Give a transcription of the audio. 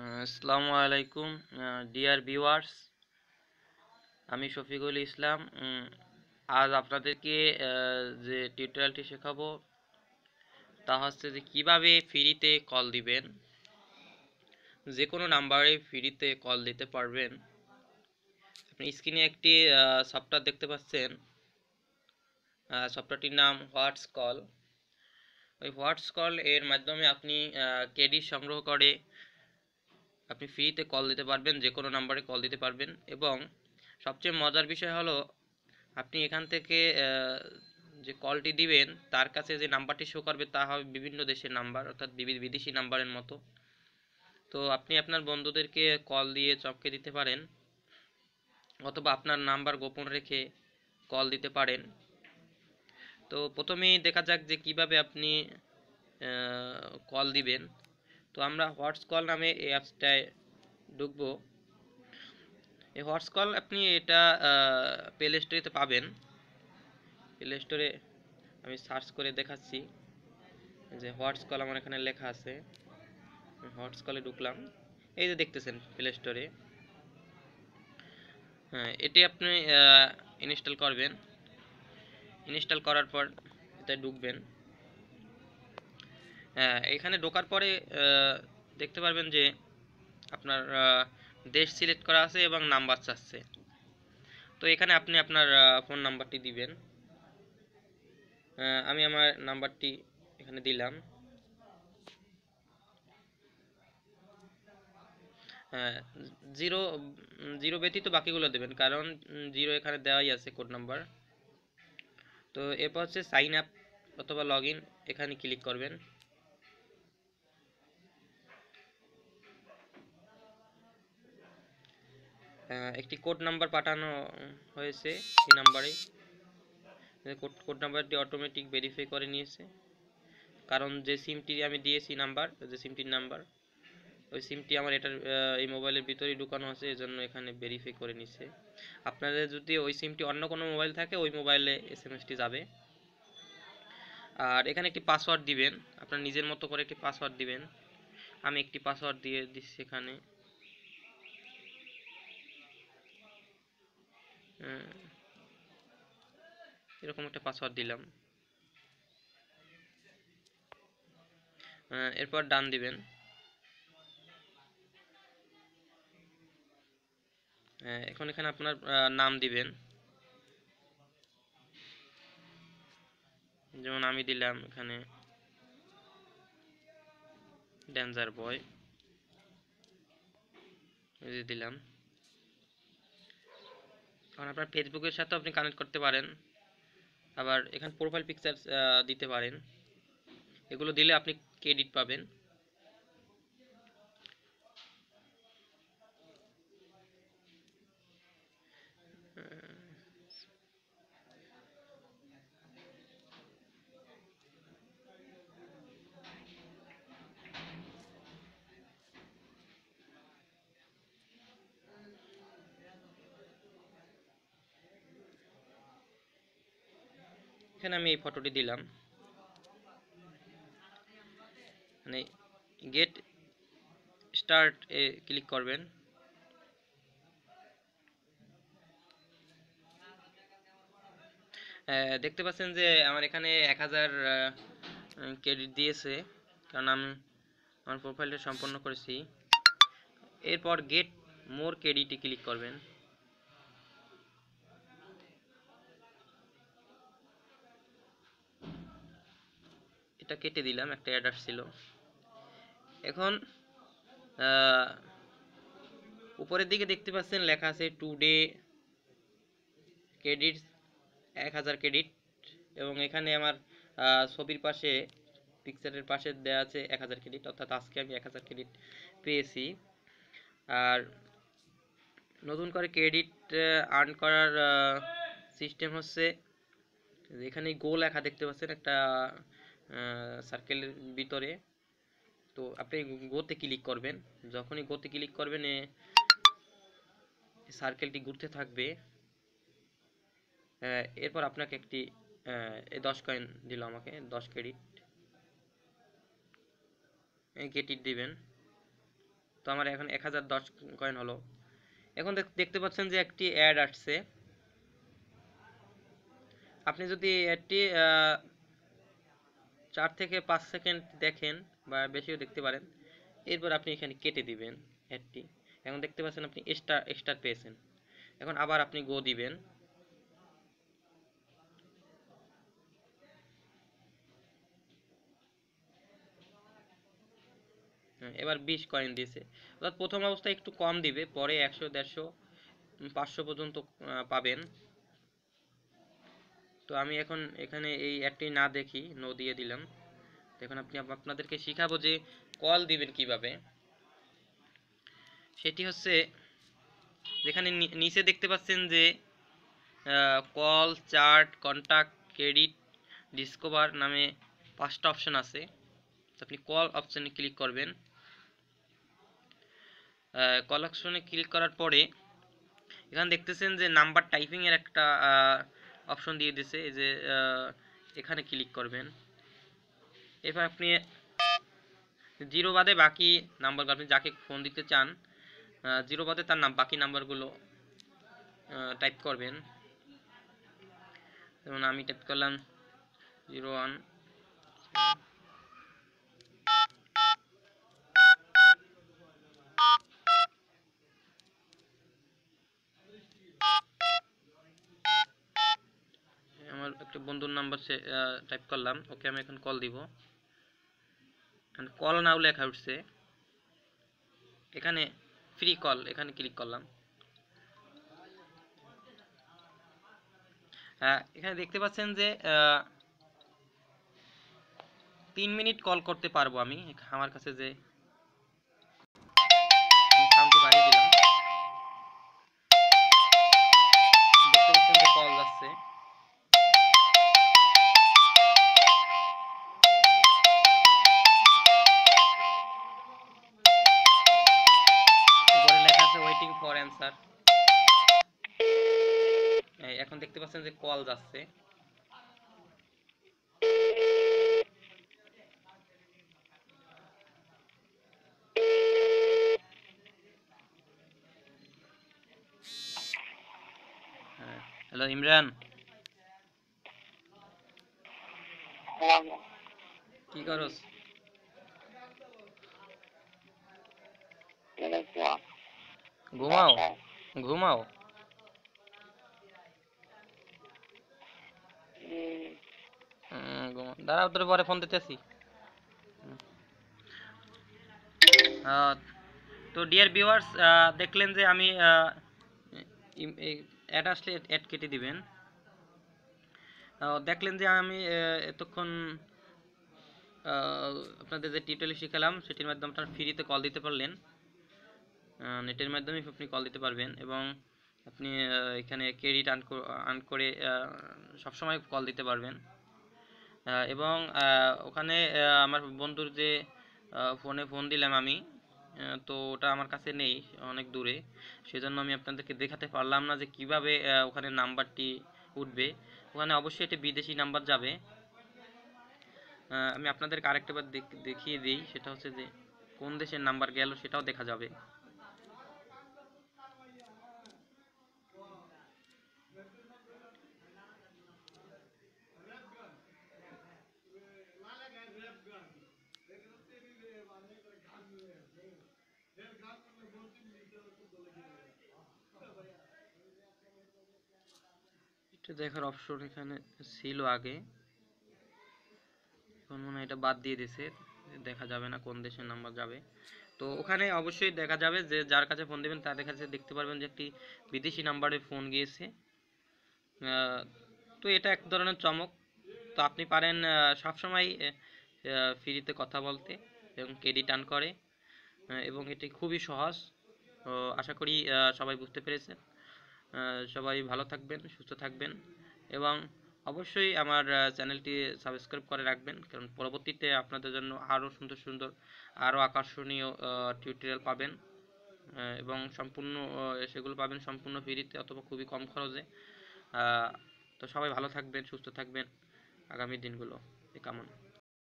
আসসালামু আলাইকুম dear viewers আমি শফিকুল ইসলাম আজ আপনাদেরকে যে টিউটোরিয়ালটি শেখাবো তা হচ্ছে যে কিভাবে ফ্রিতে কল দিবেন যে কোনো নাম্বারে ফ্রিতে কল দিতে পারবেন আপনি স্ক্রিনে একটি সফটওয়্যার দেখতে পাচ্ছেন সফটওয়্যারটির নাম হোয়াটস কল ওই হোয়াটস কল এর মাধ্যমে আপনি ক্রেডিট সংগ্রহ করে আপনি ফ্রিতে কল দিতে পারবেন যে কোনো নাম্বারে কল দিতে পারবেন এবং সবচেয়ে মজার বিষয় হলো আপনি এখান থেকে যে কলটি দিবেন তার কাছে যে নাম্বারটি শো করবে তা হবে বিভিন্ন দেশের নাম্বার অর্থাৎ বিদেশি নাম্বারের মতো তো আপনি আপনার বন্ধুদেরকে কল দিয়ে চমকে দিতে পারেন অথবা আপনার নাম্বার গোপন রেখে কল দিতে পারেন তো প্রথমেই দেখা যাক যে কিভাবে আপনি কল দিবেন তো আমরা কল নামে এই অ্যাপসটায় ঢুকবো এই হোয়াটস কল আপনি এটা প্লে স্টোরেতে পাবেন প্লে স্টোরে আমি সার্চ করে দেখাচ্ছি যে কল আমার এখানে লেখা আছে কলে ঢুকলাম এই যে দেখতেছেন প্লে স্টোরে হ্যাঁ এটি আপনি ইনস্টল করবেন ইনস্টল করার পর এটা ঢুকবেন হ্যাঁ এখানে ঢোকার পরে দেখতে পারবেন যে আপনার দেশ সিলেক্ট করা আছে এবং নাম্বার চাচ্ছে তো এখানে আপনি আপনার ফোন নাম্বারটি দিবেন আমি আমার নাম্বারটি এখানে দিলাম হ্যাঁ জিরো জিরো ব্যতীত বাকিগুলো দেবেন কারণ জিরো এখানে দেওয়াই আছে কোড নাম্বার তো এরপর হচ্ছে সাইন আপ অথবা লগ এখানে ক্লিক করবেন একটি কোড নাম্বার পাঠানো হয়েছে এই নাম্বারে কোড কোড নাম্বারটি অটোমেটিক ভেরিফাই করে নিয়েছে কারণ যে সিমটি আমি দিয়েছি নাম্বার যে সিমটির নাম্বার ওই সিমটি আমার এটার এই মোবাইলের ভিতরেই ঢুকানো আছে এজন্য এখানে ভেরিফাই করে নিচ্ছে আপনাদের যদি ওই সিমটি অন্য কোনো মোবাইল থাকে ওই মোবাইলে এসএমএসটি যাবে আর এখানে একটি পাসওয়ার্ড দিবেন আপনার নিজের মতো করে একটি পাসওয়ার্ড দিবেন আমি একটি পাসওয়ার্ড দিয়ে দিচ্ছি এখানে এরকম একটা পাসওয়ার্ড দিলাম এরপর ডান দিবেন হ্যাঁ, এখন এখানে আপনার নাম দিবেন যেমন আমি দিলাম এখানে ড্যান্সার বয় দিলাম এখন আপনার ফেসবুকের সাথেও আপনি কানেক্ট করতে পারেন আবার এখানে প্রোফাইল পিকচার দিতে পারেন এগুলো দিলে আপনি ক্রেডিট পাবেন এখানে আমি এই ফটোটি দিলাম মানে গেট স্টার্ট এ ক্লিক করবেন দেখতে পাচ্ছেন যে আমার এখানে এক হাজার ক্রেডিট দিয়েছে কারণ আমি আমার প্রোফাইলটা সম্পন্ন করেছি এরপর গেট মোর ক্রেডিটে ক্লিক করবেন একটা কেটে দিলাম একটা অ্যাড আসছিল এখন উপরের দিকে দেখতে পাচ্ছেন লেখা আছে টুডে ক্রেডিট এক হাজার ক্রেডিট এবং এখানে আমার ছবির পাশে পিকচারের পাশে দেওয়া আছে এক হাজার ক্রেডিট অর্থাৎ আজকে আমি এক হাজার ক্রেডিট পেয়েছি আর নতুন করে ক্রেডিট আর্ন করার সিস্টেম হচ্ছে এখানে গোল লেখা দেখতে পাচ্ছেন একটা সার্কেলের ভিতরে তো আপনি গোতে ক্লিক করবেন যখনই গোতে ক্লিক করবেন সার্কেলটি ঘুরতে থাকবে এরপর আপনাকে একটি দশ কয়েন দিল আমাকে দশ ক্রেডিট এই ক্রেডিট দিবেন তো আমার এখন এক হাজার দশ কয়েন হলো এখন দেখতে পাচ্ছেন যে একটি অ্যাড আসছে আপনি যদি অ্যাডটি চার থেকে পাঁচ সেকেন্ড দেখেন বা বেশিও দেখতে পারেন এরপর আপনি এখানে কেটে দিবেন অ্যাডটি এখন দেখতে পাচ্ছেন আপনি এক্সট্রা স্টার পেয়েছেন এখন আবার আপনি গো দিবেন হ্যাঁ, এবার বিশ কয়েন দিয়েছে অর্থাৎ প্রথম অবস্থায় একটু কম দিবে পরে একশো দেড়শো পাঁচশো পর্যন্ত পাবেন তো আমি এখন এখানে এই অ্যাপটি না দেখি নো দিয়ে দিলাম এখন আপনি আপনাদেরকে শিখাবো যে কল দিবেন কিভাবে সেটি হচ্ছে যেখানে নিচে দেখতে পাচ্ছেন যে call chart contact credit discover নামে পাঁচটা অপশান আছে আপনি কল অপশানে ক্লিক করবেন কল অপশানে ক্লিক করার পরে এখানে দেখতেছেন যে নাম্বার টাইপিংয়ের একটা অপশন দিয়ে দিছে এই যে এখানে ক্লিক করবেন এবার আপনি জিরো বাদে বাকি নাম্বার আপনি যাকে ফোন দিতে চান জিরো বাদে তার নাম বাকি নাম্বারগুলো টাইপ করবেন যেমন আমি টাইপ করলাম জিরো ওয়ান একটা বন্ধুর নাম্বার সে টাইপ করলাম ওকে আমি এখন কল দিব কল নাও লেখা উঠছে এখানে ফ্রি কল এখানে ক্লিক করলাম এখানে দেখতে পাচ্ছেন যে তিন মিনিট কল করতে পারবো আমি আমার কাছে যে ওয়েটিং ফর অ্যান্সার এখন দেখতে পাচ্ছেন যে কল যাচ্ছে হ্যাঁ, হ্যালো ইমরান হ্যাঁ, কি করছ ঘুমাও ঘুমাও দাঁড়াও তোর পরে ফোন দিতেছি তো ডিয়ার ভিউয়ার্স দেখলেন যে আমি অ্যাড আসলে অ্যাড কেটে দিবেন দেখলেন যে আমি এতক্ষণ আপনাদের যে টিউটোরিয়াল শিখালাম সেটির মাধ্যমে আপনারা ফ্রিতে কল দিতে পারলেন নেটের মাধ্যমে আপনি কল দিতে পারবেন এবং আপনি এখানে ক্রেডিট আন আর্ন করে সবসময় কল দিতে পারবেন এবং ওখানে আমার বন্ধুর যে ফোনে ফোন দিলাম আমি তো ওটা আমার কাছে নেই অনেক দূরে সেজন্য আমি আপনাদেরকে দেখাতে পারলাম না যে কিভাবে ওখানে নাম্বারটি উঠবে ওখানে অবশ্যই এটি বিদেশি নাম্বার যাবে আমি আপনাদেরকে আরেকটা বার দেখিয়ে দিই সেটা হচ্ছে যে কোন দেশের নাম্বার গেল সেটাও দেখা যাবে সে দেখার অপশন এখানে ছিল আগে এখন মনে হয় এটা বাদ দিয়ে দিছে দেখা যাবে না কোন দেশের নাম্বার যাবে তো ওখানে অবশ্যই দেখা যাবে যে যার কাছে ফোন দেবেন তাদের কাছে দেখতে পারবেন যে একটি বিদেশি নাম্বারে ফোন গিয়েছে তো এটা এক ধরনের চমক তো আপনি পারেন সবসময় ফ্রিতে কথা বলতে এবং কেডি টান করে এবং এটি খুবই সহজ আশা করি সবাই বুঝতে পেরেছেন সবাই ভালো থাকবেন সুস্থ থাকবেন এবং অবশ্যই আমার চ্যানেলটি সাবস্ক্রাইব করে রাখবেন কারণ পরবর্তীতে আপনাদের জন্য আরও সুন্দর সুন্দর আরও আকর্ষণীয় টিউটোরিয়াল পাবেন এবং সম্পূর্ণ সেগুলো পাবেন সম্পূর্ণ ফ্রিতে অথবা খুবই কম খরচে তো সবাই ভালো থাকবেন সুস্থ থাকবেন আগামী দিনগুলো এ কামনা